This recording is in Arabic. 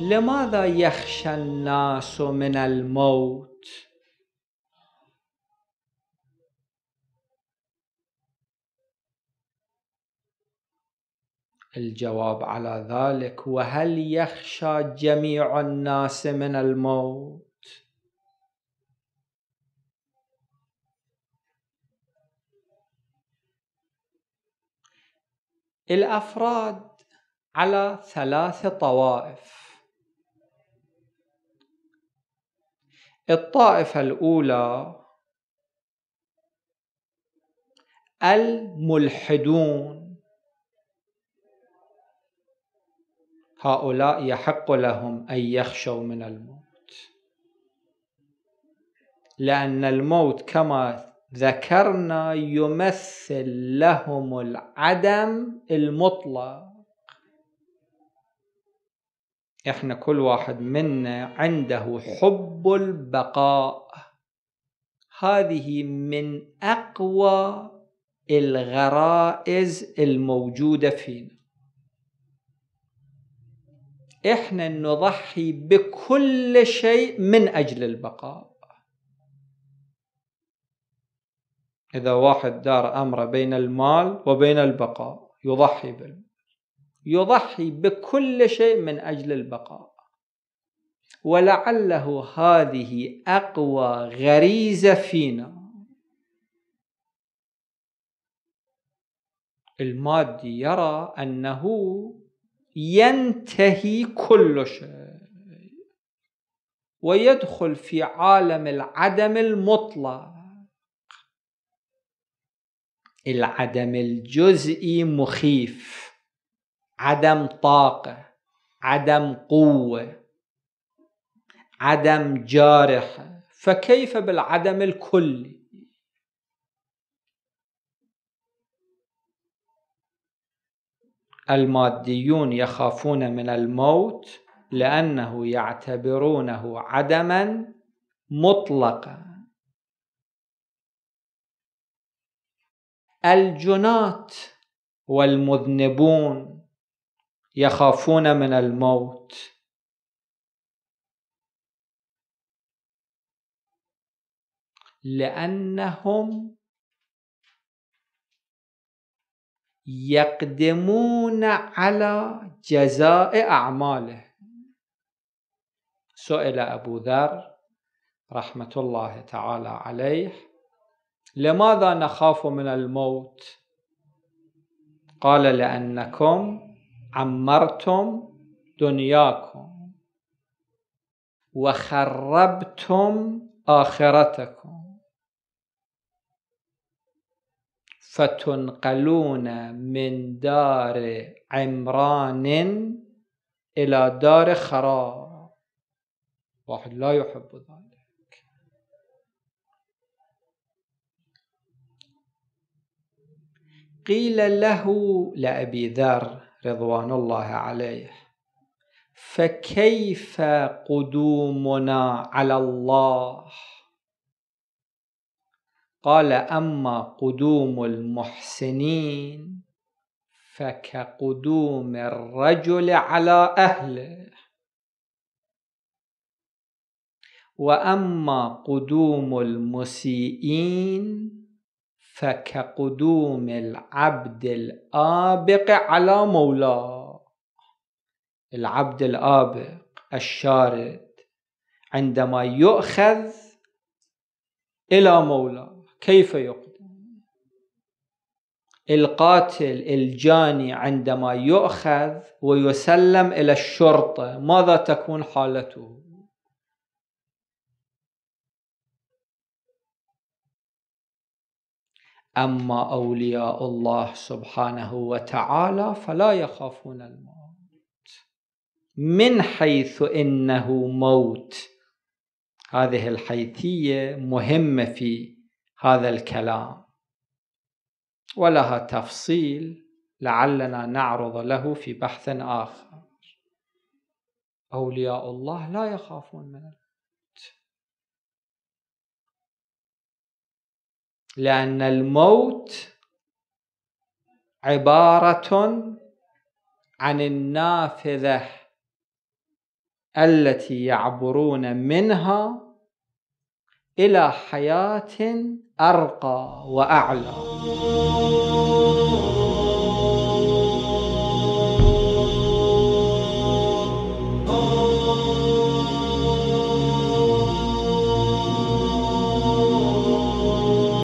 لماذا يخشى الناس من الموت الجواب على ذلك وهل يخشى جميع الناس من الموت الافراد على ثلاث طوائف الطائفة الأولى الملحدون هؤلاء يحق لهم أن يخشوا من الموت لأن الموت كما ذكرنا يمثل لهم العدم المطلق احنا كل واحد منا عنده حب البقاء هذه من اقوى الغرائز الموجوده فينا احنا نضحي بكل شيء من اجل البقاء اذا واحد دار امره بين المال وبين البقاء يضحي بالمال يضحي بكل شيء من أجل البقاء ولعله هذه أقوى غريزة فينا المادي يرى أنه ينتهي كل شيء ويدخل في عالم العدم المطلق العدم الجزئي مخيف عدم طاقة عدم قوة عدم جارحة فكيف بالعدم الكلي الماديون يخافون من الموت لأنه يعتبرونه عدما مطلقا الجنات والمذنبون يخافون من الموت لانهم يقدمون على جزاء اعماله سئل ابو ذر رحمه الله تعالى عليه لماذا نخاف من الموت قال لانكم عمرتم دنياكم وخربتم آخرتكم فتنقلون من دار عمران إلى دار خراب واحد لا يحب ذلك قيل له لأبي ذر رضوان الله عليه فكيف قدومنا على الله قال اما قدوم المحسنين فكقدوم الرجل على اهله واما قدوم المسيئين فكقدوم العبد الآبق على مولاه العبد الآبق الشارد عندما يؤخذ إلى مولاه كيف يقدم القاتل الجاني عندما يؤخذ ويسلم إلى الشرطة ماذا تكون حالته أما أولياء الله سبحانه وتعالى فلا يخافون الموت من حيث إنه موت هذه الحيثية مهمة في هذا الكلام ولها تفصيل لعلنا نعرض له في بحث آخر أولياء الله لا يخافون من الموت لأن الموت عبارة عن النافذة التي يعبرون منها إلى حياة أرقى وأعلى